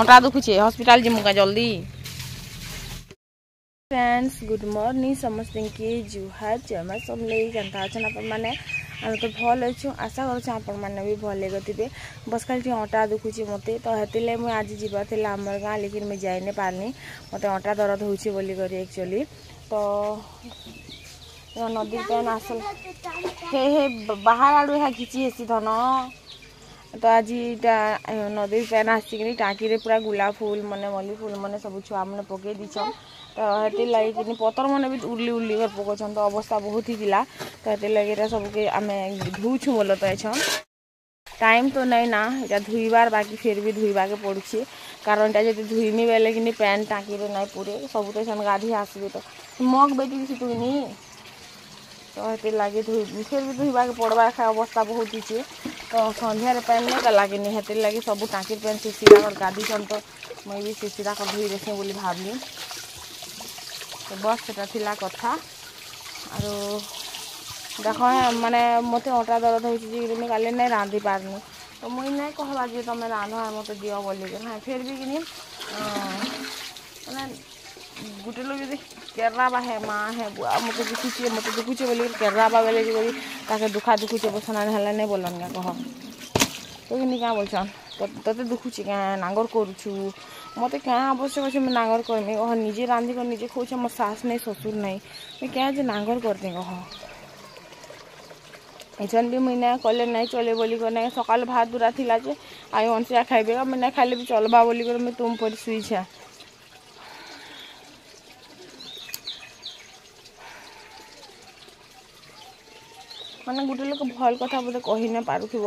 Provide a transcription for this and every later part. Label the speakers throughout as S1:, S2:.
S1: ଅଣ୍ଟା ଦୁଖୁଛେ ହସ୍ପିଟାଲ ଯିମୁ କାଁ ଜଲ୍ଦି ଫ୍ରେଣ୍ଡସ୍ ଗୁଡ୍ ମର୍ଣ୍ଣିଂ ସମସ୍ତଙ୍କୁ ଜୁହାର ଜୟମା ସମଲେଇ କେନ୍ତା ଅଛନ୍ ଆପଣମାନେ ଆମେ ତ ଭଲ ଅଛୁ ଆଶା କରୁଛୁ ଆପଣମାନେ ବି ଭଲ ହେଇଗଥିବେ ବସ୍ ଖାଲି ଟିକେ ଅଣ୍ଟା ଦୁଖୁଛି ମୋତେ ତ ହେଥିଲାଗି ମୁଁ ଆଜି ଯିବାର ଥିଲା ଆମର ଗାଁ ଲେକିନ୍ ମୁଇଁ ଯାଇନି ପାରନି ମୋତେ ଅଣ୍ଟା ଦରଦ ହେଉଛି ବୋଲିକରି ଆକ୍ଚୁଆଲି ତ ନଦୀ ପେନ୍ ଆସଲ ହେ ହେ ବାହାର ଆଡ଼ୁ ଏହା ଘିଚି ହେସି ଧନ ତ ଆଜି ଇଟା ନଦୀ ପେନ୍ ଆସିକିରି ଟାଙ୍କିରେ ପୁରା ଗୁଲାପ ଫୁଲ୍ ମାନେ ମଲ୍ଲି ଫୁଲ୍ ମାନେ ସବୁ ଛୁଆମାନେ ପକେଇ ଦେଇଛନ୍ ତ ହେଥିର୍ ଲାଗିକିନି ପତର୍ମାନେ ବି ଉର୍ଲି ଉର୍ଲି କରି ପକଉଛନ୍ ତ ଅବସ୍ଥା ବହୁତ ହେଇଥିଲା ତ ହେଥିର୍ ଲାଗି ଏଇଟା ସବୁକେ ଆମେ ଧୁଉଛୁ ବୋଲ ତ ଏଛନ୍ টাইম তো নাই না এটা ধুইবার বাকি ফের বি ধুইবাকে পড়ুছি কারণ এটা যদি ধুইমি বেলে কিন্তু প্যান্ট টাঁকিরে নাই পুরে সবুতে সেন গাধি আসবে তো মগ বেটি কিছু তুই নি ତ ହେଥିର୍ ଲାଗି ଧୋଇ ଫେର୍ ବି ଧୋଇବାକେ ପଡ଼୍ବା ଏଖା ଅବସ୍ଥା ବହୁତ ହେଇଛେ ତ ସନ୍ଧ୍ୟାରେ ପାଏନ୍ ନାଇଁ ତା ଲାଗିନି ହେଥିର୍ ଲାଗି ସବୁ ଟାଙ୍କିର୍ ପାଏନ୍ ଶିଶିରାକର୍ ଗାଧିଛନ୍ ତ ମୁଇଁ ବି ଶିଶିରାକର୍ ଧୋଇ ଦେସିଁ ବୋଲି ଭାବ୍ଲି ତ ବସ୍ ସେଟା ଥିଲା କଥା ଆରୁ
S2: ଦେଖ ମାନେ
S1: ମୋତେ ଅଣ୍ଟା ଦରଦ ହେଉଛି ଯେ ମୁଇଁ କାଲି ନାଇଁ ରାନ୍ଧି ପାର୍ନି ତ ମୁଇଁ ନାଇଁ କହବା ଯେ ତମେ ରାନ୍ଧ ମୋତେ ଦିଅ ବୋଲିକରି ହଁ ଫେର୍ ବି କିନି ମାନେ गुटे है है लोक जति केरा माुवा मती दुखु मुख्य केराबा दुःख दुखु चाहिँ सना नै बोलन क्या कह त्यो कहाँ बोल्छ तुखु क्या नागरिक मते कहाँ आवश्यक मैले नागर कमिह निजे रांधी राधि निजे खो म सास नै शुर नै म क्या नाङर गर्छु मैनाले नै चले बोली सकाल भा बुराज आयु अनिसिया खाइबे मैना खाले चलभा बोली मैले तर सु মানে গোটেই লোক ভাল কথা বোধে কহি নাপাৰিব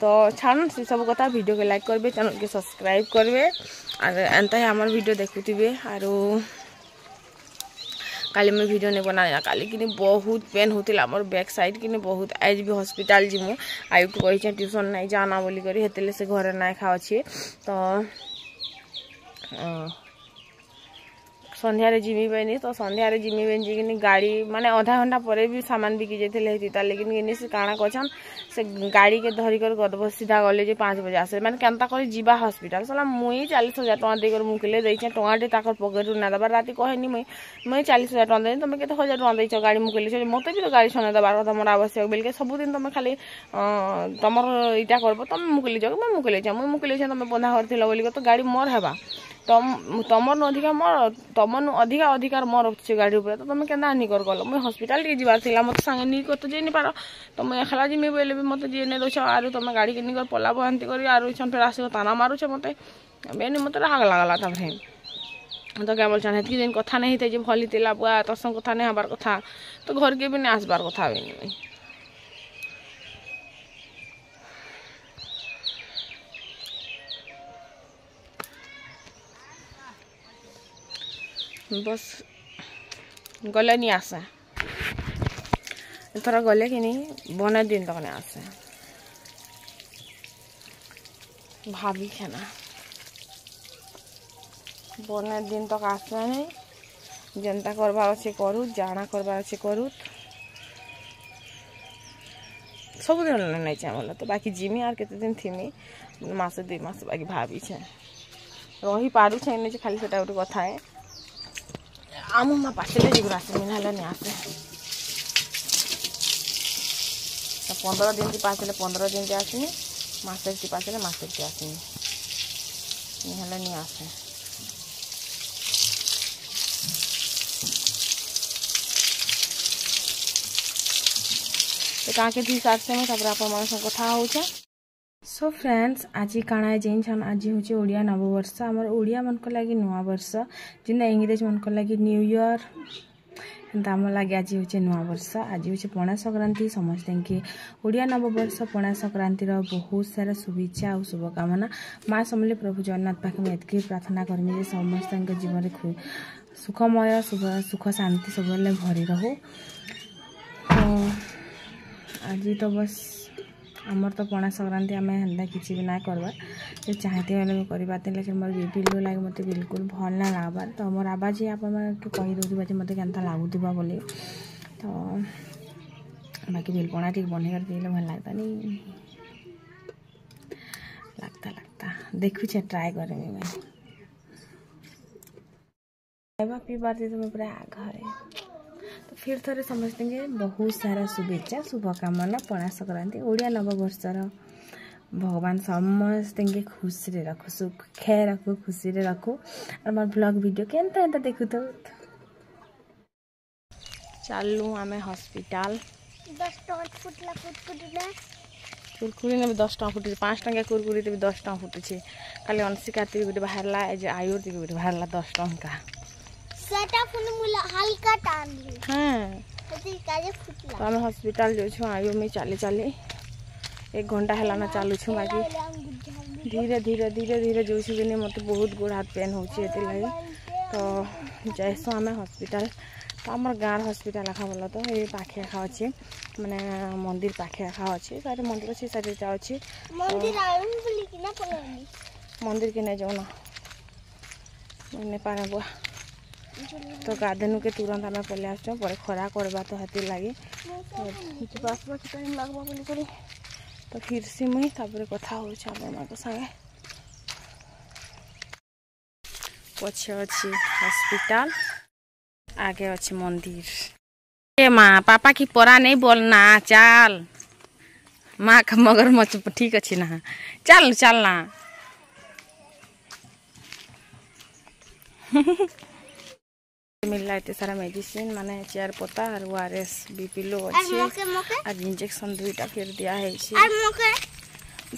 S1: তো ছাড়ুন সেসব কথা ভিডিওকে লাইক করবে চ্যানেলকে সাবস্ক্রাইব করবে আর এনতাই আমার ভিডিও দেখুথিবে আর কালি মই ভিডিও নেব না কালি কিনে বহুত পেন হতিল আমাৰ বেক সাইড কিনে বহুত আজ বি হসপিটাল যিমু আয়ুক্ত কৈছে টিউশন নাই জানা বলি করি হেতেলে সে ঘরে নাই খাওয়াছে তো ସନ୍ଧ୍ୟାରେ ଯିମି ବେନି ତ ସନ୍ଧ୍ୟାରେ ଯିମି ବେନି ଯାଇକିନି ଗାଡ଼ି ମାନେ ଅଧା ଘଣ୍ଟା ପରେ ବି ସାମାନ ବିକି ଯାଇଥିଲେ ହେଇଥି ତାର୍ ଲେକିନ୍ କିନି ସେ କାଣା କରଛନ୍ ସେ ଗାଡ଼ିକେ ଧରିକରି ଗଦବ ସିଧା ଗଲେ ଯେ ପାଞ୍ଚ ବଜେ ଆସିଲେ ମାନେ କେନ୍ତା କରି ଯିବା ହସ୍ପିଟାଲ ସଲା ମୁଇଁ ଚାଳିଶ ହଜାର ଟଙ୍କା ଦେଇକରି ମୁଁ କିଲେ ଦେଇଛେଁ ଟଙ୍କାଟେ ତାଙ୍କର ପକେଟରୁ ନା ଦେବାର ରାତି କହେନି ମୁଇଁ ମୁଇଁ ଚାଳିଶ ହଜାର ଟଙ୍କା ଦେଇନି ତମେ କେତେ ହଜାର ଟଙ୍କା ଦେଇଛ ଗାଡ଼ି ମୁଁ କିଲେ ମୋତେ ବି ତ ଗାଡ଼ି ସନେ ଦେବାର କଥା ମୋର ଆବଶ୍ୟକ ବେଲିକେ ସବୁଦିନ ତମେ ଖାଲି ତମର ଇଟା କରବ ତମେ ମୁକିଲି ଯାଅ ମୁଇଁ ମୁକିଲି ଯାଅ ମୁଇଁ ମୁକିଲି ଯାଅ ତମେ ବନ୍ଧା କରିଥିଲ ବୋଲିକି ତ ଗାଡ଼ି ମୋର ହେବା ତମର ଅଧିକା ମୋର ତମର ଅଧିକା ଅଧିକାର ମୋର ଅଛି ଗାଡ଼ି ଉପରେ ତ ତମେ କେନ୍ତା ଆନି କରି ଗଲ ମୁଇଁ ହସ୍ପିଟାଲ ଟିକେ ଯିବାର ଥିଲା ମୋତେ ସାଙ୍ଗେ ନେଇ କରି ତ ଯାଇ ନିପାର ତମେ ଏକଲା ଯିମି ବୋଇଲେ ବି ମୋତେ ଯିଏ ନେଇ ଦେଉଛ ଆରୁ ତମେ ଗାଡ଼ି କିନି କରି ପଲାବ ଏମିତି କରି ଆରୁ ଇଛନ୍ ଫେର ଆସିବ ତାନା ମାରୁଛ ମୋତେ ବେନି ମୋତେ ରାଗ ଲାଗଲା ତାପରେ ତ କାଁ ବୋଲଛନ୍ ହେତ୍କି ଯେନ୍ କଥା ନେଇ ହେଇଥାଏ ଯେ ଭଲ ହେଇଥିଲା ବୁଆ ତ ସଙ୍ଗ କଥା ନେଇ ହେବାର କଥା ତ ଘରକେ ବି ନେଇ ଆସିବାର କଥା ବି বস গলে নিয়ে আসে তোরা গলে কিনি বনের দিন তখন আসে ভাবি খেনা বনের দিন তো আসবে নাই যেটা করবার আছে করু জানা করবার আছে করু ସବୁଦିନ ନେଇଛେ ଆମର ତ ବାକି ଯିମି ଆର୍ କେତେ ଦିନ ଥିମି ମାସେ ଦୁଇ ମାସ ବାକି ଭାବିଛେ ରହିପାରୁଛେ ନେଇଛେ ଖାଲି ସେଟା ଗୋଟେ କଥା ହେ ಆಮಮ್ಮ ಪರ್ಸೆಂಟೇಜ್ ಇವ್ರು ಆಸೆ ಮೀನಲ್ಲೇ ಆಸೆ পনেরো দিন টিপা আসলে পনেরো দিন আসেনি মাসের টিপা আসলে মাসের টি আসেনি নিহলে নিয়ে আসে কাকে ধুই সারছে আমি তারপরে আপনার মানুষের কথা হচ্ছে सो फ्रेंड्स आज काँ जेछ आज हौ ओडिया नववर्ष आम ओडियाको लागि नुवार्ष जिन्दा इङ्ग्रेज मि न्यु इयर लागे आज हौ चाहिँ नुवा वर्ष आज पणा संक्रांति पणासंक्रान्ति के ओडिया नव बर्ष रो बहुत सारा शुभेच्छा आ शुभकामना मा समले प्रभु जगन्नाथ पाख्या यतिकै प्रार्थना गर्मि के जीवन सुखमय सुख शांति आज तो बस आमर तो पणा संक्रांति आम किसी भी ना करवा जो चाहती है कर मोर भिडियो लगे मतलब बिल्कुल भल ना लगवा तो मोर आवाज ही आपदी जो मतलब के लगुवा बोले तो बाकी बिलपणा टी बन कर दिल भल लगता नहीं लगता लगता देखुचे ट्राए कर पीबार दे तुम्हें पूरा आगे ଫିର୍ ଥରେ ସମସ୍ତଙ୍କୁ ବହୁତ ସାରା ଶୁଭେଚ୍ଛା ଶୁଭକାମନା ପଣା ସଂକ୍ରାନ୍ତି ଓଡ଼ିଆ ନବବର୍ଷର ଭଗବାନ ସମସ୍ତଙ୍କୁ ଖୁସିରେ ରଖୁ ସୁଖେ ରଖୁ ଖୁସିରେ ରଖୁ আর আমার ব্লগ ভিডিও কেনতা এনতা দেখুথাও ଚାଲୁ ଆମେ ହସ୍ପିଟାଲ ଦଶ ଟଙ୍କା ଫୁଟିଲା ଫୁଟକୁଟିଲା কুরকুরি নেবে দশ টাকা ফুটুছে পাঁচ টাকা কুরকুরি দেবে দশ টাকা ফুটুছে খালি অনসিকা তিবি গোটে বাহারা এই যে আয়ুর তিবি গোটে বাহারা দশ টঙ্কা সেটা ফুলমুলা হালকা টান হ্যাঁ আমি হসপিটাল যাচ্ছু আয়ো মে চালে চালে এক ঘন্টা হেলানা চালুছু বাকি ধীরে ধীরে ধীরে ধীরে যাচ্ছু দিনে মতো বহুত গোড় হাত পেন হচ্ছে এতে লাগে তো যাইছু আমি হসপিটাল তো আমার গাঁর হসপিটাল এখা বল তো এই পাখে এখা অছে মানে মন্দির পাখে এখা অছে সাইড মন্দির আছে সাইড এটা অছে মন্দির কিনা যাও না মানে বুয়া ତ ଗାଧେନୁକେ ତୁରନ୍ତ ଆମେ ପଳେଇ ଆସୁଛୁ ପରେ ଖରା କରିବା ତ ହେଥିର୍ ଲାଗି ଯିବା ଆସିବା କି ଟାଇମ୍ ଲାଗ୍ବା ବୋଲିକରି ତ ଫିର୍ସି ମୁଇଁ ତାପରେ କଥା ହେଉଛି ଆପଣମାନଙ୍କ ସାଙ୍ଗେ ପଛେ ଅଛି ହସ୍ପିଟାଲ ଆଗେ ଅଛି ମନ୍ଦିର ए माँ पापा की परा नहीं बोलना चल माँ का मगरमच्छ ठीक अच्छी ना चल चल ना মিল্লাইতে সারা মেডিসিন মানে চেয়ার পতা আর ওয়ারেস বিপিলো আছে আর ইঞ্জেকশন দুইটা ফের দিয়া হয়েছে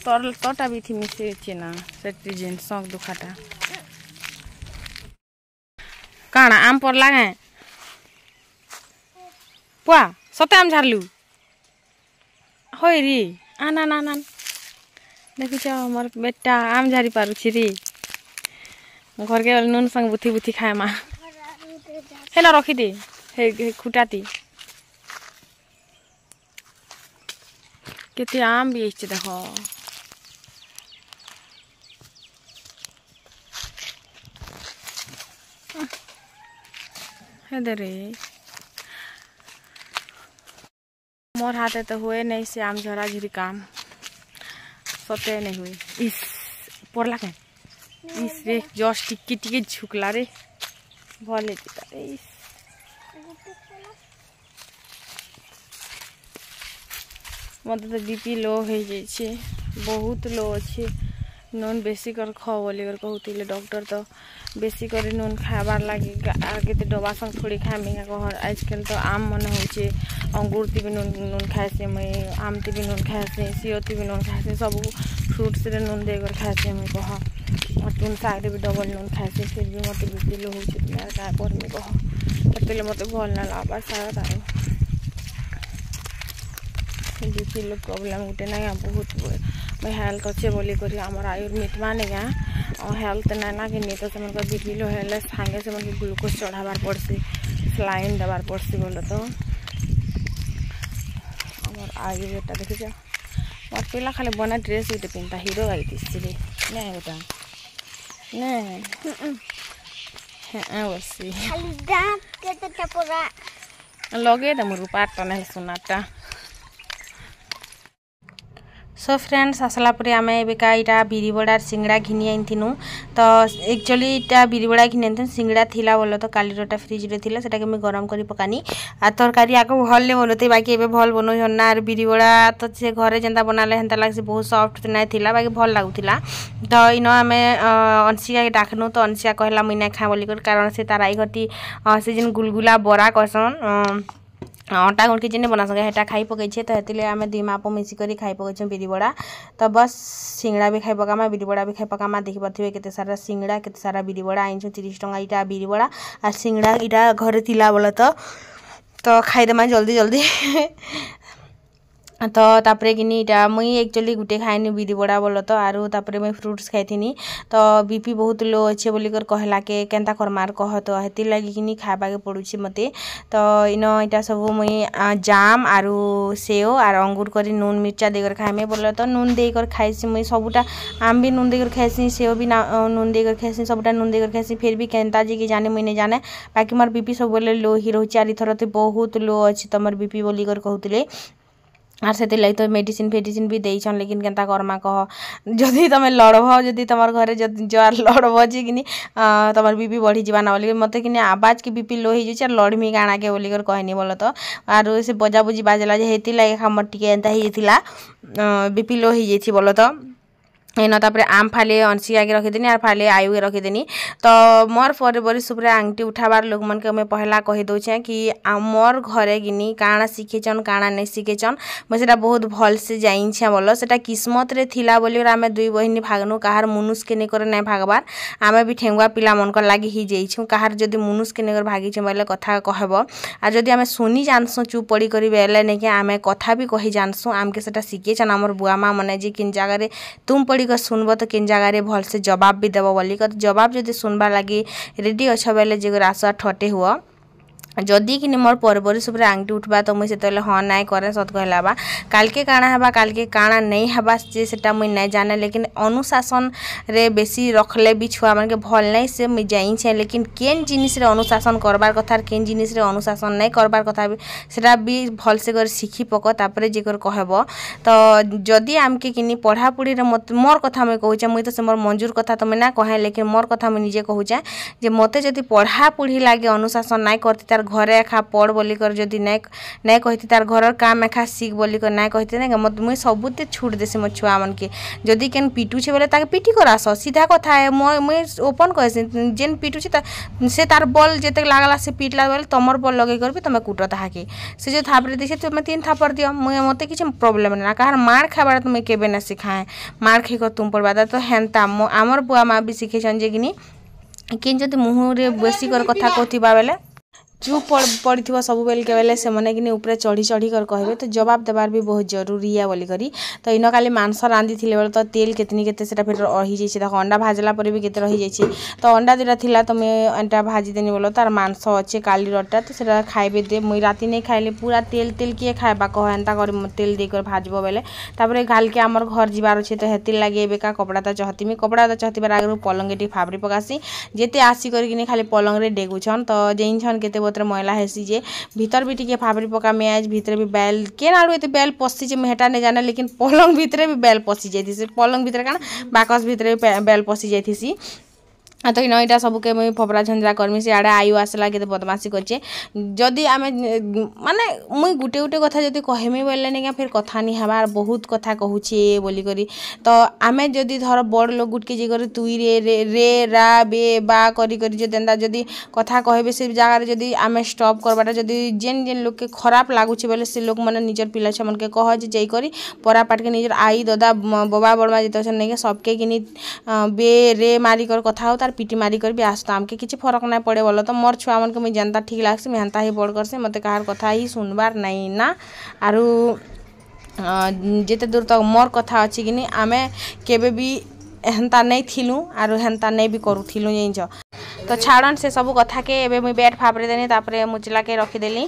S1: তোর তোটা বিথি মিশিয়েছি না সেটি জিনিস দুখাটা কানা আম পড়লা গে পুয়া সতে আম ঝাড়লু হয় রে আনা না আন দেখুছ আমার বেটা আম ঝাড়ি পারুছি রে ঘরকে নুন সঙ্গে বুথি বুথি খায় মা हेला रखी ହେଲା ରଖିଦେ ହେ ଖୁଟାତି आम भी इच्छित हो है दरे मोर हाथे तो हुए नहीं से आम झरा झिरी काम सोते नहीं हुए इस पोरला के इस रे जोश टिक्की टिक्की झुकला रे ଭଲ ହେଇଛି ମୋତେ ତ ବି ପି ଲୋ ହେଇଯାଇଛି ବହୁତ ଲୋ ଅଛି ନୁନ୍ ବେଶୀ କରି ଖାଅ ବୋଲିକରି କହୁଥିଲେ ଡକ୍ଟର ତ ବେଶୀ କରି ନୁନ୍ ଖାଇବାର୍ ଲାଗି ଆର୍ କେତେ ଡବାସନ୍ ଥୋଡ଼ି ଖାଇମି କହ ଆଜିକାଲି ତ ଆମ୍ ମାନେ ହଉଛେ ଅଙ୍ଗୁର ତି ବି ନୁନ୍ ନୁନ୍ ଖାଏସି ମୁଇଁ ଆମ୍ ତି ବି ନୁନ୍ ଖାଏସି ସିଓ ତି ବି ନୁନ୍ ଖାଏସି ସବୁ ଫ୍ରୁଟ୍ସରେ ନୁନ୍ ଦେଇକରି ଖାଏସି ମୁଇଁ କହ ମତେ ଶାଢ଼ୀ ବି ଡବଲ୍ ନୁନ୍ ଖାଇସି ଫିର୍ ବି ମତେ ବିପିଲ ହେଉଛି ଆର୍ କାଁ କର୍ମି କହ ବିପିଲ ମତେ ଭଲ୍ ନା ଲାଗ୍ବାର୍ ଶାଗ ତାରୁ ବିପିଲ ପ୍ରୋବ୍ଲେମ୍ ଗୁଟେ ନାଇଁ କାଁ ବହୁତ୍ ମୁଇଁ ହେଲ୍ଥ ଅଛେ ବୋଲିକରି ଆମର ଆୟୁର୍ବେଦ ମାନେ କାଁ ହେଲ୍ଥ ନାଇଁ ନା କି ନିତ ସେମାନଙ୍କର ବିପିଲ ହେଲେ ସାଙ୍ଗେ ସେମାନଙ୍କୁ ଗ୍ଲୁକୋଜ୍ ଚଢ଼ାବାର୍ ପଡ଼୍ସି ସ୍ଲାଇନ୍ ଦେବାର୍ ପଡ଼୍ସି ବୋଲେ ତ ଆମର ଆୟୁର୍ବେଦଟା ଦେଖିଛ ମୋର ପିଲା ଖାଲି ବନା ଡ୍ରେସ୍ ଗୁଟେ ପିନ୍ଧତା ହିରୋ ଗାଈ ଦିଶିଲି Nah, dong. Gitu. Nah. Awasi. Halida kita capura. Loge da merupakan na eh, sunata. So friends আসলা পরে আমি এবেকা এটা বিড়িবড়ার সিঙ্গড়া ঘিনি আনিনু তো একচুয়ালি এটা বিড়িবড়া ঘিনি আনিনু সিঙ্গড়া লা বলো তো কালিরটা ফ্রিজরে লা সেটাকে আমি গরম করে পকানি আর তরকারি আগে ভাললে বনতে বাকি এবে ভাল বনই না আর বিড়িবড়া তো সে ঘরে যেটা বনালে হেন্তা লাগছে বহু সফট লা বাকি ভাল লাগুলা তো ইন আমি অনসিকাকে ডাকনু তো অনসিকা কহিলা মুই না খা বলি কারণ সে তার আইঘটি সে যেন গুলগুলা বরা কসন अटा गुणकी बना सके हेटा खाइपकइ तिसि बिरी बड़ा त बस सिङडा वि खाइपका बिरी बडा खाइपका देख पारथ्यो केत सारा सिङडा सारा बिरी बडा आन्छु तिरि टङा एटा बिरी बडा आ सिंगड़ा इटा घर थाले त खाइदेमा जल्दी जल्दी ତ ତାପରେ କିନି ଇଟା ମୁଇଁ ଆକ୍ଚୁଆଲି ଗୁଟେ ଖାଏନି ବିରି ବଡ଼ା ବୋଲ ତ ଆରୁ ତାପରେ ମୁଇଁ ଫ୍ରୁଟ୍ସ ଖାଇଥିନି ତ ବି ପି ବହୁତ ଲୋ ଅଛେ ବୋଲିକରି କହିଲାକେ କେନ୍ତା କରମାର୍ କହ ତ ହେଥିର୍ ଲାଗି କିନି ଖାଇବାକେ ପଡ଼ୁଛେ ମୋତେ ତ ଇନ ଇଟା ସବୁ ମୁଇଁ ଜାମ୍ ଆରୁ ସେଓ ଆର୍ ଅଙ୍ଗୁର କରି ନୁନ୍ ମିର୍ଚା ଦେଇକରି ଖାଇମି ବୋଲେ ତ ନୁନ୍ ଦେଇକରି ଖାଇସି ମୁଇଁ ସବୁଟା ଆମ୍ ବି ନୁନ୍ ଦେଇକରି ଖାଇସି ସେଓ ବି ନୁନ୍ ଦେଇକରି ଖାଇସି ସବୁଟା ନୁନ୍ ଦେଇକରି ଖାଇସି ଫିର୍ ବି କେନ୍ତା ଯେ କି ଜାନେ ମୁଇଁ ନେଇ ଜାନେ ବାକି ମୋର୍ ବି ପି ସବୁବେଲେ ଲୋ ହିଁ ରହୁଛେ ଆର୍ ଇଥର ତ ବହୁତ ଲୋ ଅଛି ତମର୍ ବି ପି ବୋଲିକରି କହୁଥିଲେ ଆର୍ ସେଥିର୍ଲାଗି ତ ମେଡ଼ିସିନ୍ ଫେଡ଼ିସିନ୍ ବି ଦେଇଛନ୍ ଲେକିନ୍ କେନ୍ତା କର୍ମା କହ ଯଦି ତମେ ଲଢ଼୍ବ ଯଦି ତମର୍ ଘରେ ଯଦି ଜୁହାର୍ ଲଢ଼୍ବ ଯେ କିନି ତମର୍ ବି ପି ବଢ଼ିଯିବା ନା ବୋଲିକରି ମୋତେ କିନି ଆବାଜ୍ କି ବି ପି ଲୋ ହେଇଯାଉଛେ ଆର୍ ଲଢ଼୍ମି କାଣାକେ ବୋଲିକରି କହେନି ବୋଲ ତ ଆରୁ ସେ ବଜାବୁଜି ବାଜ୍ଲା ଯେ ହେଥିର୍ଲାଗି ଏଖା ମୋର୍ ଟିକେ ଏନ୍ତା ହେଇଯାଇଥିଲା ବି ପି ଲୋ ହେଇଯାଇଛେ ବୋଲ ତ ଏନ ତାପରେ ଆମ୍ ଫାଲେ ଅଂଶୀ ଆଗେ ରଖିଦେନି ଆର୍ ଫାଲେ ଆୟୁକେ ରଖିଦେନି ତ ମୋର୍ ପରିବାର ଉପରେ ଆଙ୍ଗ୍ଟି ଉଠାବାର୍ ଲୋକମାନକେ ମୁଇଁ ପହଲା କହିଦେଉଛେଁ କି ଆମର୍ ଘରେ ଗିନି କାଣା ଶିଖିଛନ୍ କାଣା ନାଇଁ ଶିଖିଛନ୍ ମୁଇଁ ସେଟା ବହୁତ ଭଲ୍ସେ ଜାଣିଛେଁ ବୋଲ ସେଟା କିସ୍ମତ୍ରେ ଥିଲା ବୋଲିକରି ଆମେ ଦୁଇ ବହିନି ଭାଗ୍ନୁ କାହାର୍ ମୁନୁଷ୍କେ ନେଇକରି ନାଇଁ ଭାଗ୍ବାର୍ ଆମେ ବି ଠେଙ୍ଗୁଆ ପିଲାମାନଙ୍କର୍ ଲାଗି ହେଇଯାଇଛୁଁ କାହାର୍ ଯଦି ମୁନୁଷ୍କେ ନେଇକରି ଭାଗିଛୁଁ ବୋଇଲେ କଥା କହେବ ଆର୍ ଯଦି ଆମେ ଶୁନି ଜାନ୍ସୁଁ ଚୁପ୍ ପଡ଼ିକରି ବେଲେ ନେଇକି ଆମେ କଥା ବି କହି ଜାନ୍ସୁଁ ଆମ୍କେ ସେଟା ଶିଖେଇଛନ୍ ଆମର୍ ବୁଆମାମାନେ ଯେ କିନ୍ ଜାଗାରେ ତୁମ୍ ପଡ଼ି बोलिकर शुणब तो केन जगार भलसे जवाब भी देव बोलिकर जवाब जदि शुणबार लगी रेडी अछ बेले जेकर आशा ठटे हुआ ଯଦି କିନି ମୋର ପର୍ବରିଶ ଉପରେ ଆଙ୍ଗୁଠି ଉଠବା ତ ମୁଇଁ ସେତେବେଳେ ହଁ ନାଇଁ କରେ ସତ କହିଲା ବା କାଲ୍କେ କାଣା ହେବା କାଲ୍କେ କାଣା ନେଇ ହେବା ଯେ ସେଟା ମୁଇଁ ନାଇଁ ଜାନେ ଲେକିନ୍ ଅନୁଶାସନରେ ବେଶୀ ରଖଲେ ବି ଛୁଆମାନକେ ଭଲ୍ ନାଇଁ ସେ ମୁଇଁ ଜାଣିଛେ ଲେକିନ୍ କେନ୍ ଜିନିଷରେ ଅନୁଶାସନ କରବାର୍ କଥା ଆର୍ କେନ୍ ଜିନିଷରେ ଅନୁଶାସନ ନାଇଁ କରବାର୍ କଥା ବି ସେଟା ବି ଭଲ୍ସେ କରି ଶିଖି ପକ ତାପରେ ଯେ କରି କହେବ ତ ଯଦି ଆମକେ କିନି ପଢ଼ାପଢ଼ିରେ ମୋତେ ମୋର କଥା ମୁଇଁ କହୁଛେ ମୁଇଁ ତ ସେ ମୋର ମଞ୍ଜୁର କଥା ତମେ ନା କହେ ଲେକିନ୍ ମୋର କଥା ମୁଇଁ ନିଜେ କହୁଛେ ଯେ ମୋତେ ଯଦି ପଢ଼ାପଢ଼ି ଲାଗି ଅନୁଶାସନ ନାଇଁ କରିତେ ତାର ଘରେ ଏଖା ପଢ଼ ବୋଲିକରି ଯଦି ନାଇଁ ନାଇଁ କହିଥି ତାର୍ ଘରର କାମ୍ ଏଖା ଶିଖ୍ ବୋଲିକରି ନାଇଁ କହିଥି ନାଇଁ ମୋତେ ମୁଇଁ ସବୁତେ ଛୁଟ୍ ଦେସି ମୋ ଛୁଆମାନ୍କେ ଯଦି କେନ୍ ପିଟୁଛେ ବୋଲେ ତାକେ ପିଟି କରାସ ସିଧା କଥା ଏ ମୁଇଁ ଓପନ୍ କହେସି ଯେନ୍ ପିଟୁଛେ ସେ ତାର୍ ବଲ୍ ଯେତେବେଳେ ଲାଗ୍ଲା ସେ ପିଟ୍ଲା ବେଲେ ତମର୍ ବଲ୍ ଲଗେଇକରି ବି ତମେ କୁଟ ତାହାକେ ସେ ଯଦି ଥାପରେ ଦେଇଛେ ତମେ ତିନ୍ ଥାପର୍ ଦିଅ ମୁଇଁ ମୋତେ କିଛି ପ୍ରୋବ୍ଲେମ୍ ନା କାହାର ମାଡ଼ ଖାଇବାଟା ତୁମେ କେବେ ନା ଶିଖାଏ ମାଡ଼ ଖାଇକରି ତୁମ୍ ପଡ଼ବା ତ ହେନ୍ତା ଆମର ବୁଆ ମା' ବି ଶିଖେଇଛନ୍ ଯେ କିନି କେନ୍ ଯଦି ମୁହଁରେ ବେଶୀ କରି କଥା କହୁଥିବା ବେଲେ चुप पड़ सबुबेलके बेले से उपर चढ़ी चढ़ी कर कहे तो जवाब देवार भी बहुत जरूरी है बोलिक तो इन खाली मांस रांधि बेले तो तेल केतनी केते फिर रही जाइए देख अंडा भाजला पर भी केते रही जाइए तो अंडा दुटा थिला तो मुझे अंडा भाजिदेनी बोल तार मांस अच्छे काली रटा तो সেটা খাইবে দে মুই রাতে নেই খাইলে পুরা তেল তেল কিয়ে খাইবা কহ এন্তা করে তেল দিয়ে করে ভাজব বেলে তারপরে কালকে আমার ঘর যাবার অছে তো হেতির লাগে এবেকা কপড়াটা চহতিমি কপড়াটা চহতিবার আগে পলঙ্গে টি ফাবরি পকাসি যেতে আসি করিকি খালি পলঙ্গরে ডেগুছন তো জেইছন কেতে ମତରେ ମଇଳା ହେସି ଯେ ଭିତର ବି ଟିକେ ଫାବରି ପକାମେ ଆଜ୍ ଭିତରେ ବି ବେଲ୍ କେନ୍ ଆଡ଼ୁ ଏତେ ବେଲ୍ ପଶିଛେ ମୁଁ ହେଟା ନାଇଁ ଜାନେ ଲେକିନ୍ ପଲଙ୍ଗ ଭିତରେ ବି ବେଲ୍ ପଶି ଯାଇଥିସି ପଲଙ୍ଗ ଭିତରେ କାଣା ବାକସ୍ ଭିତରେ ବେଲ୍ ପଶି ଯାଇଥିସି ତ ଇନ ଇଟା ସବୁକେ ମୁଇଁ ଫପଡ଼ା ଛଞ୍ଜରା କର୍ମି ସିଆଡ଼େ ଆୟୁ ଆସିଲା କେତେ ବଦମାସି କରିଛେ ଯଦି ଆମେ ମାନେ ମୁଇଁ ଗୁଟେ ଗୁଟେ କଥା ଯଦି କହେମି ବୋଇଲେ ନିକା ଫେର୍ କଥା ନି ହେବାର୍ ଆର୍ ବହୁତ କଥା କହୁଛେ ବୋଲିକରି ତ ଆମେ ଯଦି ଧର ବଡ଼ ଲୋକ ଗୁଟକେ ଯାଇକରି ତୁଇ ରେ ରେ ରା ବେ ବା କରି କରି ଯଦି ଏନ୍ତା ଯଦି କଥା କହିବେ ସେ ଜାଗାରେ ଯଦି ଆମେ ଷ୍ଟପ୍ କର୍ବାଟା ଯଦି ଯେନ୍ ଯେନ୍ ଲୋକକେ ଖରାପ ଲାଗୁଛେ ବୋଇଲେ ସେ ଲୋକମାନେ ନିଜର ପିଲା ଛୁଆମାନକେ କହ ଯେ ଯାଇକରି ପରାପାଟକେ ନିଜର ଆଈ ଦଦା ବବା ବଡ଼ମା ଯେତେ ଅଛନ୍ ନେଇକି ସବ୍କେ କିନି ବେ ରେ ମାରିକରି କଥା ହଉ तार पिटी मारी कर भी आसता आमके किसी फरक ना पड़े बोल तो मोर छुआ मन के मुझे जनता ठीक लगसी मैं हेन्ता ही बड़ करसी मत कहार कथा ही सुनबार नहीं ना आरु जिते दूर तक तो मोर कथा अच्छी आम के हेन्ता नहीं थिलु आरु हेन्ता नहीं भी करूँ जी তো ছাড়ন সে সব কথাকে এবে মুই ব্যাট ফাপড়ে দেনি তারপরে মুচলাকে রখিদেলি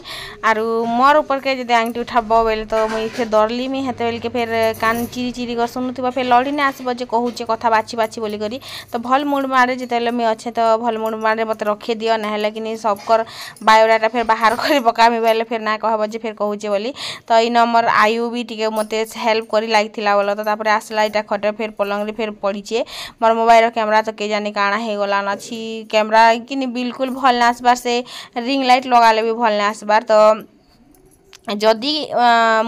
S1: আর মোর উপরকে যদি আংটি উঠাব বেলে তো মুই ফের ডরলি মি হেতে বেলকে ফের কান চিরি চিরি কর শুনুথিবা ফের লড়িনে আসব যে কহুছে কথা বাছি বাছি বলি করি তো ভল মুড মারে যেতবেলে মুই অছে তো ভল মুড মারে মতে রখি দিও না হলে কিনি সবকর বায়োডাটা ফের বাহার করে পকামি বেলে ফের না কহব যে ফের কহুছে বলি তো এই নম্বর আয়ু বি টিকে মতে হেল্প করি লাগিলা বলো তো তারপরে আসলা এটা খটে ফের পলংরে ফের পড়িছে মোর মোবাইলর ক্যামেরা তো কে জানি কাଣା হয়ে গলান অছি ক্যামেরা कैमरा कि बिल्कुल भल ना आसबार से रिंग लाइट लगाले भी भल ना आसबार तो ଯଦି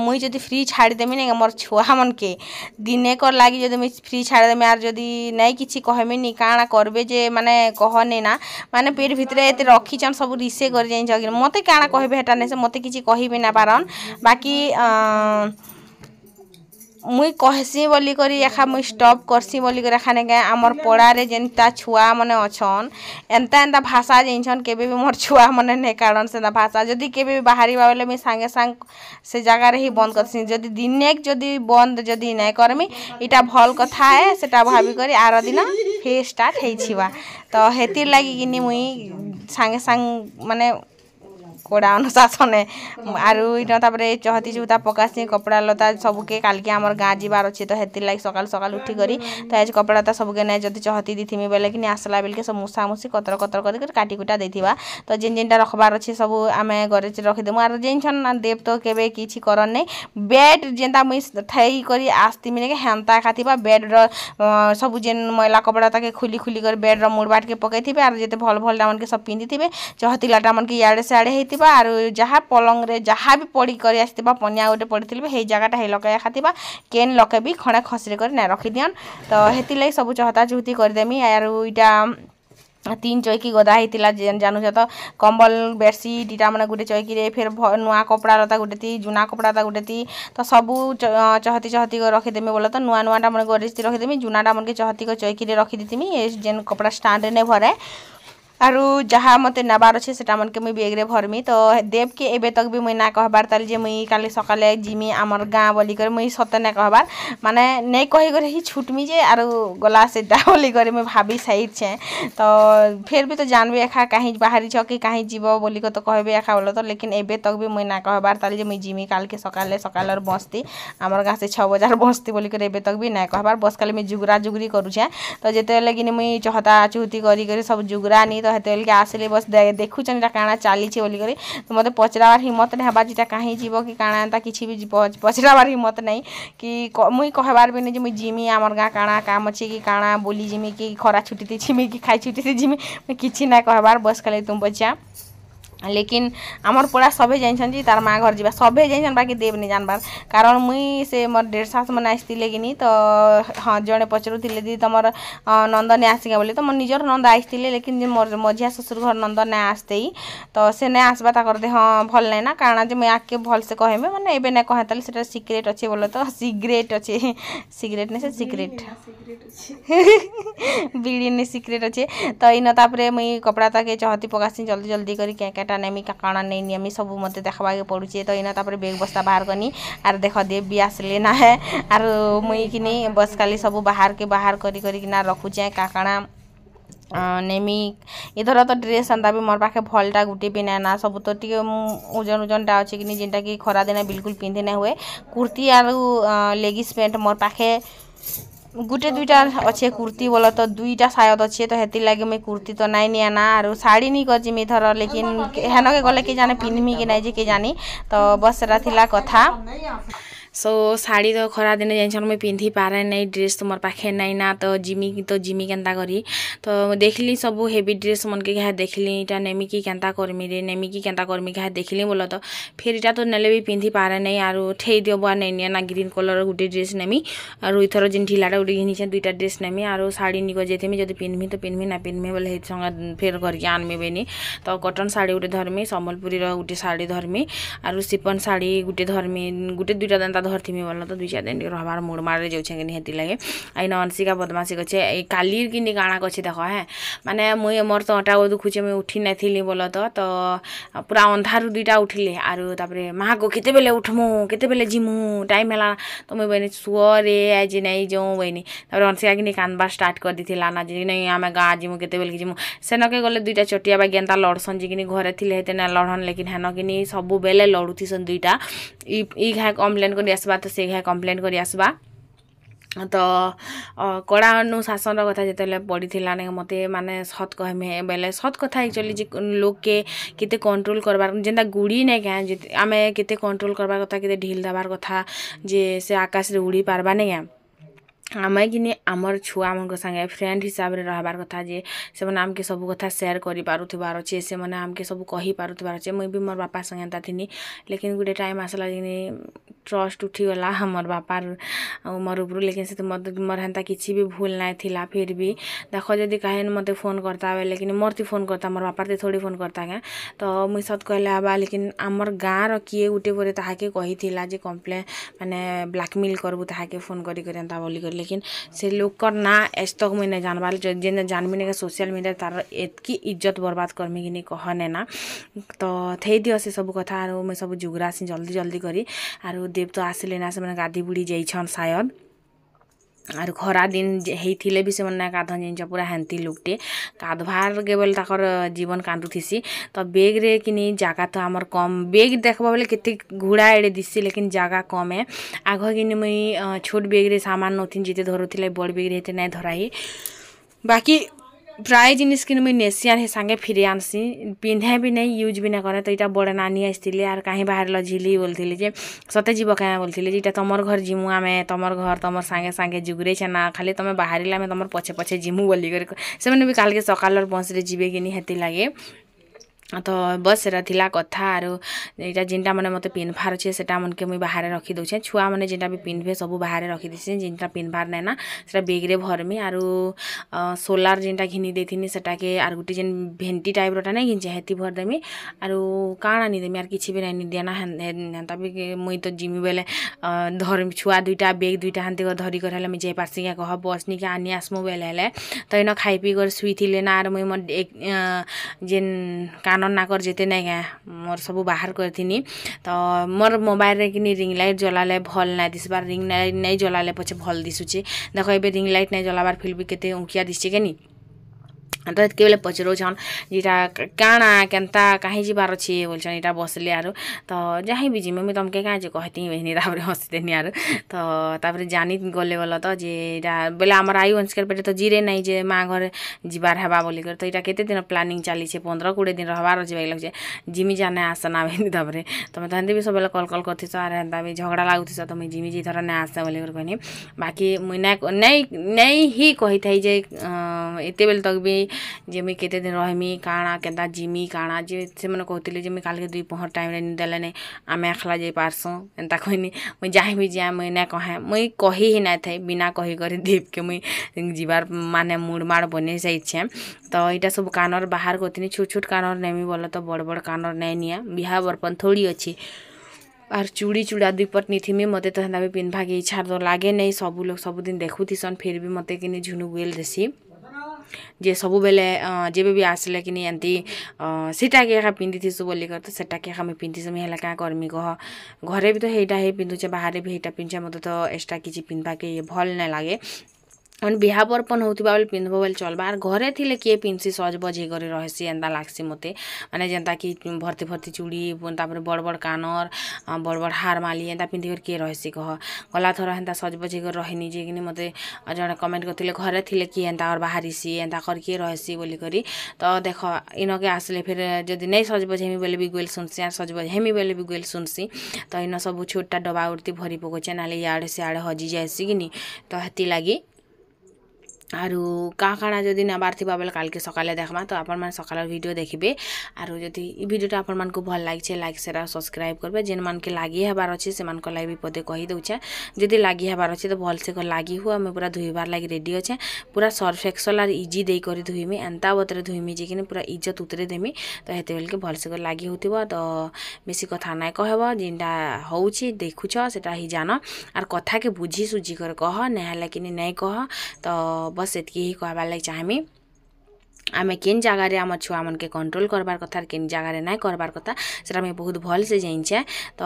S1: ମୁଇଁ ଯଦି ଫ୍ରି ଛାଡ଼ିଦେମି ନାଇଁ ମୋର ଛୁଆମାନକେ ଦିନେକର ଲାଗି ଯଦି ମୁଇଁ ଫ୍ରି ଛାଡ଼ିଦେମି ଆର୍ ଯଦି ନାଇଁ କିଛି କହମିନି କାଣା କରବେ ଯେ ମାନେ କହନି ନା ମାନେ ପେଟ ଭିତରେ ଏତେ ରଖିଛନ୍ ସବୁ ରିସେ କରି ଯାଇଛ କି ମୋତେ କାଣା କହିବେ ହେଟା ନାଇଁ ସେ ମୋତେ କିଛି କହିବି ନା ପାରନ୍ ବାକି ମୁଇଁ କହେସି ବୋଲିକରି ଏଖା ମୁଇଁ ଷ୍ଟପ୍ କର୍ସି ବୋଲିକରି ଏଖାନେ କାଏଁ ଆମର୍ ପଡ଼ାରେ ଯେନ୍ତା ଛୁଆମାନେ ଅଛନ୍ ଏନ୍ତା ଏନ୍ତା ଭାଷା ଜାଣିଛନ୍ କେବେ ବି ମୋର୍ ଛୁଆମାନେ ନାଇଁ କାଢ଼ନ୍ ସେନ୍ତା ଭାଷା ଯଦି କେବେ ବି ବାହାରିବା ବେଲେ ମୁଇଁ ସାଙ୍ଗେ ସାଙ୍ଗ୍ ସେ ଜାଗାରେ ହିଁ ବନ୍ଦ୍ କର୍ସି ଯଦି ଦିନେକ୍ ଯଦି ବନ୍ଦ୍ ଯଦି ନାଇଁ କର୍ମି ଇଟା ଭଲ୍ କଥା ଏ ସେଟା ଭାବିକରି ଆର ଦିନ ଫେର୍ ଷ୍ଟାର୍ଟ୍ ହେଇଯିବା ତ ହେଥିର୍ ଲାଗିକିନି ମୁଇଁ ସାଙ୍ଗେ ସାଙ୍ଗ୍ ମାନେ କଡ଼ା ଅନୁଶାସନେ ଆରୁ ଇନ ତା'ପରେ ଚହତି ଚୁହୁତା ପକାସି କପଡ଼ା ଲତା ସବୁକେ କାଲ୍କେ ଆମର୍ ଗାଁ ଯିବାର୍ ଅଛେ ତ ହେଥିର୍ଲାଗି ସକାଳୁ ସକାଳୁ ଉଠିକରି ତ ଆଜି କପଡ଼ା ଲତା ସବୁକେ ନାଇଁ ଯଦି ଚହତି ଦେଇଥିମି ବେଲେ କି ନାଇଁ ଆସ୍ଲା ବେଲ୍କେ ସବୁ ମୂଷା ମୂଷି କତର କତର କରିକରି କାଟି କୁଟା ଦେଇଥିବା ତ ଯେନ୍ ଯେନ୍ଟା ରଖ୍ବାର୍ ଅଛେ ସବୁ ଆମେ ଘରେ ରଖିଦେମୁ ଆର୍ ଯେନ୍ଛନ୍ ଦେବ୍ ତ କେବେ କିଛି କରନ୍ ନାଇଁ ବେଡ଼୍ ଯେନ୍ତା ମୁଇଁ ଥାଇ କରି ଆସିଥିମି ନେଇକି ହେନ୍ତା ଏକା ଥିବା ବେଡ଼୍ର ସବୁ ଯେନ୍ ମଇଲା କପଡ଼ା ତାକେ ଖୁଲି ଖୁଲି କରି ବେଡ଼୍ର ମୁଡ଼୍ ବାଟ୍କେ ପକେଇଥିବେ ଆର୍ ଯେତେ ଭଲ୍ ଭଲ୍ ଟାମାନ୍କେ ସବୁ ପିନ୍ଧିଥିବେ ଚହତି ଲାଟାମାନ୍କେ ଇଆଡ଼େ ସିଆଡ଼େ ହେଇଥିବ ଖାଇବା ଆରୁ ଯାହା ପଲଙ୍ଗରେ ଯାହା ବି ପଡ଼ିକରି ଆସିଥିବା ପନିଆ ଗୋଟେ ପଡ଼ିଥିଲେ ବି ହେଇ ଜାଗାଟା ହେଇ ଲଗାଇ ଖାଥିବା କେନ୍ ଲକେ ବି ଖଣେ ଖସିରେ କରି ନାଇଁ ରଖିଦିଅନ୍ ତ ହେଥିର୍ଲାଗି ସବୁ ଚହତା ଚୁହତି କରିଦେମି ଆରୁ ଇଟା তিন চৈকি গদা হয়েছিল জানুছ তো কম্বল বেডসিট ইটা মানে গোটে চৈকিরে ফের নূয়া কপড়া লতা গোটেতি জুনা কপড়া তা গোটেতি তো সবু চহতি চহতি রখিদেমি বলে তো নূয়া নূয়াটা মানে গরিজতি রখিদেমি জুনাটা মনকে চহতি চৈকিরে রখিদিমি এই যেন কপড়া স্টাণ্ডে নে ভরে ଆରୁ ଯାହା ମୋତେ ନେବାର୍ ଅଛେ ସେଟା ମାନକେ ମୁଇଁ ବେଗ୍ରେ ଭର୍ମି ତ ଦେବ୍କେ ଏବେ ତକ୍ ବି ମୁଇଁ ନା କହବାର୍ ତାଲି ଯେ ମୁଇଁ କାଲି ସକାଳେ ଯିମି ଆମର୍ ଗାଁ ବୋଲିକରି ମୁଇଁ ସତ ନାଇଁ କହବାର୍ ମାନେ ନାଇଁ କହିକରି ହିଁ ଛୁଟ୍ମି ଯେ ଆରୁ ଗଲା ସେଟା ବୋଲିକରି ମୁଇଁ ଭାବି ସାରିଛେଁ ତ ଫେର୍ ବି ତ ଜାନ୍ବି ଏଖା କାହିଁ ବାହାରିଛ କି କାହିଁ ଯିବ ବୋଲିକ ତ କହିବେ ଏଖା ବୋଲ ତ ଲେକିନ୍ ଏବେ ତକ୍ ବି ମୁଇଁ ନା କହବାର୍ ତାଲି ଯେ ମୁଇଁ ଯିମି କାଲ୍କେ ସକାଳେ ସକାଳର ବସ୍ତି ଆମର୍ ଗାଁ ସେ ଛଅ ବଜାର ବସ୍ତି ବୋଲିକରି ଏବେ ତକ୍ ବି ନାଇଁ କହବାର୍ ବସ୍ କାଲି ମୁଇଁ ଯୁଗୁରା ଯୁଗୁରି କରୁଛେଁ ତ ଯେତେବେଲେ କିନି ମୁଇଁ ଚହତା ଚୁହତି କରିକରି ସବୁ ଯୁଗୁରା ନି ତ ହେତେବେଳକେ ଆସିଲେ ବସ୍ ଦେଖୁଛନ୍ ଏଇଟା କାଣା ଚାଲିଛି ବୋଲିକରି ତ ମୋତେ ପଚରାବାର ହିମତ ନାଇଁ ହେବା ଯେଟା କାହିଁ ଯିବ କି କାଣା ଏନ୍ତା କିଛି ବି ପଚରାବାର ହିମତ ନାଇଁ କି ମୁଇଁ କହିବାର ବି ନାଇଁ ଯେ ମୁଇଁ ଯିମି ଆମର ଗାଁ କାଣା କାମ ଅଛି କି କାଣା ବୁଲି ଯିମି କି ଖରା ଛୁଟିତେ ଯିମି କି ଖାଇ ଛୁଟିତେ ଯିମି ମୁଇଁ କିଛି ନାଇଁ କହିବାର ବସ୍ ଖାଲି ତୁମ ପଚା লেকিন আমার পড়া সবে জানিছন যে তার মা ঘর যা সবে জানিছন বাকি দেব নি জানবার কারণ মুই সে মোর দেড় শাশ মানে আসছিলে কিনি তো হ্যাঁ জনে পচারুলে দিদি তোমার নন্দনে আসিকা বলে তো মো নিজের নন্দ আসছিলে লেকিন যে মোর মঝিয়া শ্বশুর ঘর নন্দ না আসতেই তো সে না আসবা তাকর দেহ হ্যাঁ, ভাল নাই না কারণ যে মুই আগে ভালসে কহেমি মানে এবে না কহে তাহলে সেটা সিক্রেট অছে বলে তো সিগ্রেট অছে সিগ্রেট না সে সিক্রেট বিড়ি নে সিক্রেট অছে তো ইন তাপরে মুই কপড়া তাকে চহতি পকাসি জলদি জলদি করি ক্যাঁ ক্যাঁ କେନ୍ଟା ନେମି କାଣା ନେଇ ନେମି ସବୁ ମୋତେ ଦେଖ୍ବାକେ ପଡ଼ୁଛେ ତ ଇନ ତା'ପରେ ବେଗ୍ ବସ୍ତା ବାହାର୍ କନି ଆର୍ ଦେଖ ଦେବ୍ ବି ଆସ୍ଲେ ନା ହେ ଆରୁ ମୁଇଁ କିନି ବସ୍ ଖାଲି ସବୁ ବାହାର୍କେ ବାହାର୍ କରି କରିକିନା ରଖୁଛେଁ କାଣା ନେମି ଇଥର ତ ଡ୍ରେସ୍ ଏନ୍ତା ବି ମୋର୍ ପାଖେ ଭଲ୍ଟା ଗୁଟେ ବି ନାଇଁନା ସବୁ ତ ଟିକେ ଓଜନ୍ ଓଜନ୍ଟା ଅଛେ କିନି ଯେନ୍ଟାକି ଖରାଦିନେ ବିଲ୍କୁଲ୍ ପିନ୍ଧି ନାଇଁ ହୁଏ କୁର୍ତ୍ତୀ ଆରୁ ଲେଗିସ୍ ପ୍ୟାଣ୍ଟ୍ ମୋର୍ ପାଖେ ଗୋଟେ ଦୁଇଟା ଅଛେ କୁର୍ତ୍ତୀ ବୋଲ ତ ଦୁଇଟା ସାୟଦ ଅଛେ ତ ହେଥିର୍ ଲାଗି ମୁଇଁ କୁର୍ତ୍ତୀ ତ ନାଇଁ ନିଆ ନା ଆରୁ ଶାଢ଼ୀ ନି କରିଛି ମୁଇଁ ଥର ଲେକିନ୍ ହେନକେ ଗଲେ କେ ଜାନେ ପିନ୍ଧମି କି ନାଇଁ ଯେ କେ ଜାନି ତ ବସ୍ ସେଟା ଥିଲା କଥା सो ଶାଢ଼ୀ ତ ଖରା ଦିନେ ଜାଣିଛନ୍ ମୁଇଁ ପିନ୍ଧି ପାରେ ନାଇଁ ଡ୍ରେସ୍ ତ ମୋର୍ ପାଖେ ନାଇଁ ନା ତ ଯିମି ତ ଯିମି କେନ୍ତା କରି ତ ଦେଖିଲି ସବୁ ହେଭି ଡ୍ରେସ୍ ମନ୍କେ ଘାଏ ଦେଖିଲି ଇଟା ନେମି କି କେନ୍ତା କର୍ମି ରେ ନେମି କି କେନ୍ତା କର୍ମି ଘାଏ ଦେଖିଲି ବୋଲ ତ ଫେର୍ ଇଟା ତ ନେଲେ ବି ପିନ୍ଧି ପାରେ ନାଇଁ ଆରୁ ଠେଇ ଦିଅ ବୁଆ ନାଇଁ ନିଏ ନା ଗ୍ରୀନ୍ କଲର୍ ଗୁଟେ ଡ୍ରେସ୍ ନେମି ଆରୁ ଇଥର ଯେନ୍ ଢିଲାଟା ଗୁଟେ ଘିନିଛେ ଦୁଇଟା ଡ୍ରେସ୍ ନେମି ଆରୁ ଶାଢ଼ୀ ନିକ ଯେଥିମି ଯଦି ପିନ୍ଧମି ତ ପିନ୍ଧମି ନା ପିନ୍ଧମି ବୋଲେ ହେଇ ସଙ୍ଗେ ଫେର୍ ଘର୍କେ ଆନ୍ମି ବେନି ତ କଟନ୍ ଶାଢ଼ୀ ଗୁଟେ ଧର୍ମି ସମ୍ବଲପୁରୀର ଗୁଟେ ଶାଢ଼ୀ ଧର୍ମି ଆରୁ ସିପନ୍ ଶାଢ଼ୀ ଗୁଟେ ଧର୍ମି ଗୁଟେ ଦୁଇଟା ଯେନ୍ତା एका धरती बोल तो दुई चार दिन रहबार मुड़ मारे जाऊँगे निहती लगे आई नंसिका बदमाशी कछे कालीर कि काणा कछे देख हाँ मैंने मुई मोर तो अटा दुखुचे मुझे उठी ना थी बोल तो पूरा अंधारु दुटा उठिले आरोप माँ को केत बेले उठमु केत बेले जीमु टाइम है तो मुझे बहनी सुअरे आज नहीं जो बहनी अंशिका कि कानबार स्टार्ट कर दी ना जी नहीं आम गाँ जीमु केत बेल जीमु सेनके गले दुईटा चटिया बागी लड़सन जी घरे लड़न लेकिन हेन कि सब बेले लड़ुसन दुईटा इ घाय कम्प्लेन कर କରି ଆସ୍ବା ତ ସେ ଘାଏ କମ୍ପ୍ଲେନ୍ କରି ଆସ୍ବା ତ କଡ଼ା ଅନୁଶାସନର କଥା ଯେତେବେଳେ ପଡ଼ିଥିଲା ନେ ମୋତେ ମାନେ ସତ୍ କହମି ବେଲେ ସତ୍ କଥା ଆକ୍ଚୁଆଲି ଯେ ଲୋକ୍କେ କେତେ କଣ୍ଟ୍ରୋଲ୍ କରବାର୍ ଯେନ୍ତା ଗୁଡ଼ି ନାଇଁ କାଏଁ ଆମେ କେତେ କଣ୍ଟ୍ରୋଲ୍ କରବାର୍ କଥା କେତେ ଢିଲ୍ ଦେବାର୍ କଥା ଯେ ସେ ଆକାଶରେ ଉଡ଼ି ପାର୍ବା ନାଇଁ କାଏଁ ଆମେ କିନି ଆମର୍ ଛୁଆମାନଙ୍କ ସାଙ୍ଗେ ଫ୍ରେଣ୍ଡ୍ ହିସାବରେ ରହିବାର୍ କଥା ଯେ ସେମାନେ ଆମ୍କେ ସବୁ କଥା ସେୟାର୍ କରିପାରୁଥିବାର୍ ଅଛେ ସେମାନେ ଆମ୍କେ ସବୁ କହିପାରୁଥିବାର୍ ଅଛେ ମୁଇଁ ବି ମୋର୍ ବାପା ସାଙ୍ଗେ ଏନ୍ତା ଥିନି ଲେକିନ୍ ଗୁଟେ ଟାଇମ୍ ଆସିଲା ଯେନି ଟ୍ରଷ୍ଟ୍ ଉଠିଗଲା ମୋର୍ ବାପାର୍ ଆଉ ମୋର୍ ଉପ୍ରୁ ଲେକିନ୍ ସେଥି ମୋତେ ମୋର୍ ହେନ୍ତା କିଛି ବି ଭୁଲ୍ ନାଇଁ ଥିଲା ଫିର୍ ବି ଦେଖ ଯଦି କାହିଁନ୍ ମୋତେ ଫୋନ୍ କର୍ତା ବେଲେ ଲେକିନ୍ ମୋର୍ତି ଫୋନ୍ କର୍ତା ମୋର୍ ବାପାର୍ତି ଥୋଡ଼ି ଫୋନ୍ କର୍ତା କେଁ ତ ମୁଇଁ ସତ୍ କହିଲେ ହେବା ଲେକିନ୍ ଆମର୍ ଗାଁର କିଏ ଗୁଟେ ପରେ ତାହାକେ କହିଥିଲା ଯେ କମ୍ପ୍ଲେନ୍ ମାନେ ବ୍ଲାକ୍ମେଲ୍ କର୍ବୁ ତାହାକେ ଫୋନ୍ କରିକରି ଏନ୍ତା ବୋଲିକରି लेकिन से लोग कर ना आज तक मुई नहीं जानवाल जेने जानबी नहीं सोशल मीडिया तार एतकी इज्जत बर्बाद करमी कि कहने ना तो थे दियो से सब कथा आर सब जुगरा जल्दी जल्दी करी आर देव तो आसिले ना से गादी बुड़ी जाइन शायद ଆର୍ ଖରା ଦିନ୍ ହେଇଥିଲେ ବି ସେମାନେ ନାଇଁ ଗାଧନ୍ ଜାଣିଛ ପୁରା ହେନ୍ତି ଲୁକ୍ଟେ ଗାଧବାର୍ ବେଲେ ତାଙ୍କର ଜୀବନ କାନ୍ଦୁଥିସି ତ ବେଗ୍ରେ କିନି ଜାଗା ତ ଆମର କମ୍ ବେଗ୍ ଦେଖ୍ବ ବେଲେ କେତେ ଘୁଡ଼ା ଏଡ଼େ ଦିଶି ଲେକିନ୍ ଜାଗା କମ୍ ଏ ଆଗ କିନି ମୁଇଁ ଛୋଟ୍ ବେଗ୍ରେ ସାମାନ୍ ନଥିନ୍ ଯେତେ ଧରୁଥିଲେ ବଡ଼୍ ବେଗ୍ରେ ହେତେ ନାଇଁ ଧରାଇ ବାକି প্রায় জিনিস কিন্তু মুই নেসি আর হে সাঙ্গে ফিরে আনসি পিন্ধে বি নাই ইউজ বি না করে তো এটা বড় নানি আসছিলে আর কাহি বাহারল ঝিলি বলଥିଲି যে সতে যাব কাহি বলଥିଲି যে এটা তোমার ঘর জিমু আমি তোমার ঘর তোমার সাঙ্গে সাঙ্গে যুগুরে ছে না খালি তুমি বাহারিলে আমি তোমার পছে পছে জিমু বলি করে সেমানে বি কালকে সকালর বসরে যাবে কি নি হেতি লাগে ତ ବସ୍ ସେଟା ଥିଲା କଥା ଆରୁ ଇଟା ଯେନ୍ଟା ମାନେ ମୋତେ ପିନ୍ଧବାର୍ ଅଛେ ସେଟା ମନକେ ମୁଇଁ ବାହାରେ ରଖିଦେଉଛେ ଛୁଆମାନେ ଯେନ୍ଟା ବି ପିନ୍ଧବେ ସବୁ ବାହାରେ ରଖିଦେଇଛେ ଯେନ୍ଟା ପିନ୍ଧବାର୍ ନାଇଁନା ସେଟା ବେଗ୍ରେ ଭରମି ଆରୁ ସୋଲାର୍ ଯେନ୍ଟା ଘିନି ଦେଇଥିନି ସେଟାକେ ଆର୍ ଗୁଟେ ଯେନ୍ ଭେଣ୍ଟି ଟାଇପ୍ରଟା ନାଇଁ ଘିନିଛେ ହେତି ଭରିଦେମି ଆରୁ କାଣା ନିଦେମି ଆର୍ କିଛି ବି ନାଇଁ ନିଦିଏନା ହେନ୍ତା ବି ମୁଇଁ ତ ଯିମି ବେଲେ ଧରମି ଛୁଆ ଦୁଇଟା ବେଗ୍ ଦୁଇଟା ହେନ୍ତି ଧରିକରି ହେଲେ ମୁଇଁ ଯାଇପାର୍ସି କାଁ କହ ବସ୍ ନିକେ ଆନି ଆସ୍ମୁ ବେଲେ ହେଲେ ତ ଇନ ଖାଇ ପିଇ କରି ଶୁଇଥିଲେ ନା ଆର୍ ମୁଇଁ ମୋର୍ ଯେନ୍ କାଣା କାନନ ନାକର ଯେତେ ନାଇଁ କାଏଁ ମୋର ସବୁ ବାହାର କରିଥିନି ତ ମୋର ମୋବାଇଲରେ କିନି ରିଙ୍ଗ ଲାଇଟ୍ ଜଲାଲେ ଭଲ ନାଇଁ ଦିଶବାର ରିଙ୍ଗ ଲାଇଟ୍ ନାଇଁ ଜଲାଲେ ପଛେ ଭଲ ଦିଶୁଛେ ଦେଖ ଏବେ ରିଙ୍ଗ ଲାଇଟ୍ ନାଇଁ ଜଲାବାର ଫିଲ୍ ବି କେତେ ଉଙ୍କିଆ ଦିଶୁଛେ କେନି ତ ହେତ୍କି ବେଲେ ପଚରଉଛନ୍ ଯେଟା କାଣା କେନ୍ତା କାହିଁ ଯିବାର୍ ଅଛେ ବୋଲୁଛନ୍ ଇଟା ବସ୍ଲେ ଆରୁ ତ ଯାହିଁ ବି ଯିମି ମୁଇଁ ତମ୍କେ କାଁ ଯେ କହିତି ବେହିନି ତାପରେ ହସିଦେନି ଆରୁ ତ ତାପରେ ଜାନି ଗଲେ ଗଲ ତ ଯେ ଇଟା ବେଲେ ଆମର ଆୟୁ ଅଂଶକାର ପେଟେ ତ ଜିରେ ନାଇଁ ଯେ ମାଆ ଘରେ ଯିବାର ହେବା ବୋଲିକରି ତ ଇଟା କେତେ ଦିନ ପ୍ଲାନିଂ ଚାଲିଛେ ପନ୍ଦର କୋଡ଼ିଏ ଦିନ ରହବାର ଅଛେ ବାକି ଲାଗୁଛେ ଜିମି ଜାନେ ଆସ ନା ବେହିନି ତାପରେ ତମେ ତ ହେନ୍ତି ବି ସବୁବେଳେ କଲ୍ କଲ୍ କରିଥିସ ଆର୍ ହେନ୍ତା ବି ଝଗଡ଼ା ଲାଗୁଥିସ ତମେ ଜିମି ଯେ ଥର ନାଇଁ ଆସ ବୋଲିକରି କହିନି ବାକି ମୁଇଁ ନାଇଁ ନାଇଁ ହିଁ କହିଥାଇ ଯେ ଏତେବେଲେ ତକ୍ ବି ଯେମି କେତେ ଦିନ ରହମି କାଣା କେନ୍ତା ଯିମି କାଣା ଯେ ସେମାନେ କହୁଥିଲେ ଯେ ମୁଇଁ କାଲ୍କେ ଦୁଇ ପହର ଟାଇମ୍ରେ ନି ଦେଲେ ନାଇଁ ଆମେ ଏଖଲା ଯାଇପାର୍ସୁଁ ଏନ୍ତା କହିନି ମୁଇଁ ଯାହିଁ ବି ଯାଏ ମୁଇଁ ନାଇଁ କହେ ମୁଇଁ କହି ହିଁ ନାଇଁଥାଏ ବିନା କହିକରି ଦୀପକେ ମୁଇଁ ଯିବାର୍ ମାନେ ମୁଡ଼ମାଡ଼ ବନେଇ ଯାଇଛେଁ ତ ଇଟା ସବୁ କାନର ବାହାର କରିଥିଲି ଛୋଟ ଛୋଟ କାନର ନେମି ବୋଲେ ତ ବଡ଼ ବଡ଼ କାନର ନାଇଁ ନିଏ ବିହା ବର୍ପନ୍ ଥୋଡ଼ି ଅଛି ଆର୍ ଚୁଡ଼ି ଚୁଡ଼ା ଦୁଇପଟ ନିଥିମି ମୋତେ ତ ହେନ୍ତା ବି ପିନ୍ଧବାକେ ଇଚ୍ଛା ତ ଲାଗେ ନାଇଁ ସବୁ ଲୋକ ସବୁଦିନ ଦେଖୁଥିସନ୍ ଫିର୍ ବି ମୋତେ କିନି ଝୁନୁ ଗୁଏଲ୍ ଦେସି ଯେ ସବୁବେଲେ ଯେବେ ବି ଆସିଲେ କିନି ଏନ୍ତି ସେଟାକେ ଏକା ପିନ୍ଧିଥିସୁ ବୋଲିକରି ତ ସେଟାକେ ଏକା ମୁଇଁ ପିନ୍ଧିସିମି ହେଲେ କାଁ କର୍ମି କହ ଘରେ ବି ତ ହେଇଟା ହିଁ ପିନ୍ଧୁଛେ ବାହାରେ ବି ହେଇଟା ପିନ୍ଧୁଛେ ମୋତେ ତ ଏକ୍ସଟ୍ରା କିଛି ପିନ୍ଧବାକେ ଭଲ୍ ନାଇଁ ଲାଗେ ମାନେ ବିହା ବର୍ପନ୍ ହେଉଥିବା ବେଲେ ପିନ୍ଧବ ବେଲେ ଚଲ୍ବା ଆର୍ ଘରେ ଥିଲେ କିଏ ପିନ୍ଧସି ସଜ୍ବଜ୍ ହେଇକରି ରହେସି ଏନ୍ତା ଲାଗ୍ସି ମୋତେ ମାନେ ଯେନ୍ତାକି ଭର୍ତ୍ତି ଭର୍ତ୍ତି ଚୁଡ଼ି ତାପରେ ବଡ଼ ବଡ଼ କାନର ବଡ଼ ବଡ଼ ହାରମାଲି ଏନ୍ତା ପିନ୍ଧିକରି କିଏ ରହେସି କହ ଗଲାଥର ହେନ୍ତା ସଜ୍ବଜ୍ ହେଇକରି ରହେନି ଯେ କିନି ମୋତେ ଜଣେ କମେଣ୍ଟ କରିଥିଲେ ଘରେ ଥିଲେ କିଏ ଏନ୍ତା ଅର୍ ବାହାରିସି ଏନ୍ତା କରି କିଏ ରହେସି ବୋଲିକରି ତ ଦେଖ ଇନକେ ଆସିଲେ ଫେର୍ ଯଦି ନେଇ ସଜ୍ବଜ୍ ହେମି ବେଲେ ବି ଗୁଏଲ୍ ଶୁନ୍ସି ଆର୍ ସଜ୍ବଜ୍ ହେମି ବେଲେ ବି ଗୁଏଲ୍ ଶୁନ୍ସି ତ ଇନ ସବୁ ଛୋଟଟା ଡବା ଉର୍ତ୍ତି ଭରି ପକଉଛେ ନହେଲେ ଇଆଡ଼େ ସିଆଡ଼େ ହଜି ଯାଏସି କିନି ତ ହେଥିଲାଗି আর কাহা যদি নেবার থিবা বেলে কালকে সকালে দেখবা তো আপনার সকালের ভিডিও দেখবে আর যদি এই ভিডিওটা আপনার ভাল লাগছে লাইক সেটা সবসক্রাইব করবে যে মানুষকে লাগি হবার অছে সে লাগে বি পদে কহিদেছে যদি লাগি হবার অছে তো ভালসে লাগি হু আমি পুরা ধুইবার লাগি রেডি অছে পুরা সর্ফ এক্সল আর ইজি দিয়ে করে ধুইমি এন্তা বতরে ধুইমি যে কিনা পুরা ইজ্জত উতরে দেমি তো সেতবেলকে ভালসে লাগি হোথিব তো বেশি কথা নাই কহব যেটা হচ্ছে দেখুছ সেটা হি জান আর কথাকে বুঝি সুঝি করে কহ নহলে কিনি নাই কহ তো ဘောစစ်ကြီးကွာပါလိုက်ကြဟိမီ আমি କେନ୍ ଜାଗାରେ ଆମ ଛୁଆମାନକେ କଣ୍ଟ୍ରୋଲ କରବାର କଥା କେନ୍ ଜାଗାରେ ନାଇଁ କରବାର କଥା ସେଟା ମୁଇଁ ବହୁତ ଭଲସେ ଜାଣିଛେ ତ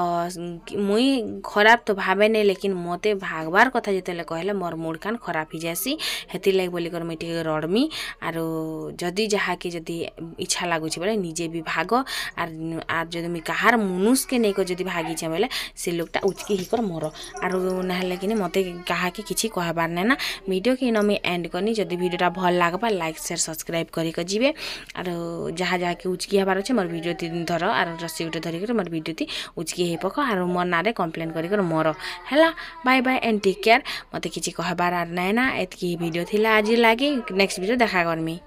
S1: ମୁଇଁ ଖରାପ ତ ଭାବେ ନାଇଁ ଲେକିନ୍ ମୋତେ ଭାଗବାର କଥା ଯେତେବେଳେ କହିଲେ ମୋର ମୁଡ଼ ଖାନ୍ ଖରାପ ହେଇଯାଏସି ହେଥିର୍ଲାଗି ବୋଲିକରି ମୁଇଁ ଟିକେ ରଡ଼ମି ଆରୁ ଯଦି ଯାହାକେ ଯଦି ଇଚ୍ଛା ଲାଗୁଛି ବୋଲେ ନିଜେ ବି ଭାଗ ଆର୍ ଆର୍ ଯଦି ମୁଇଁ କାହାର ମନୁଷକେ ନେଇକରି ଯଦି ଭାଗିଛେ ବୋଲେ ସେ ଲୋକଟା ଉଚ୍କି ହେଇକରି ମୋର ଆରୁ ନାହେଲେ କିନି ମୋତେ କାହାକେ କିଛି କହିବାର ନାଇଁ ନା ଭିଡ଼ିଓକେ ଇନ ମୁଇଁ ଏଣ୍ଡ କରିନି ଯଦି ଭିଡ଼ିଓଟା ଭଲ ଲାଗ୍ବା ଲାଇକ୍ ସେୟାର ସବସ୍କ୍ରାଇବ୍ କରିକି ଯିବେ ଆର ଯାହା ଯାହାକି ଉଚକି ହେବାର ଅଛେ ମୋର ଭିଡ଼ିଓତି ଧର ଆର ରସି ଗୋଟେ ଧରିକରି ମୋର ଭିଡ଼ିଓତି ଉଚକି ହେଇ ପକ ଆର ମୋ ନାଁରେ କମ୍ପ୍ଲେନ୍ କରିକରି ମୋର ହେଲା bye bye and take care ମୋତେ କିଛି କହିବାର ଆର ନାଇଁ ନା ଏତିକି ଭିଡ଼ିଓ ଥିଲା ଆଜି ଲାଗି ନେକ୍ସଟ ଭିଡ଼ିଓ ଦେଖା କରମି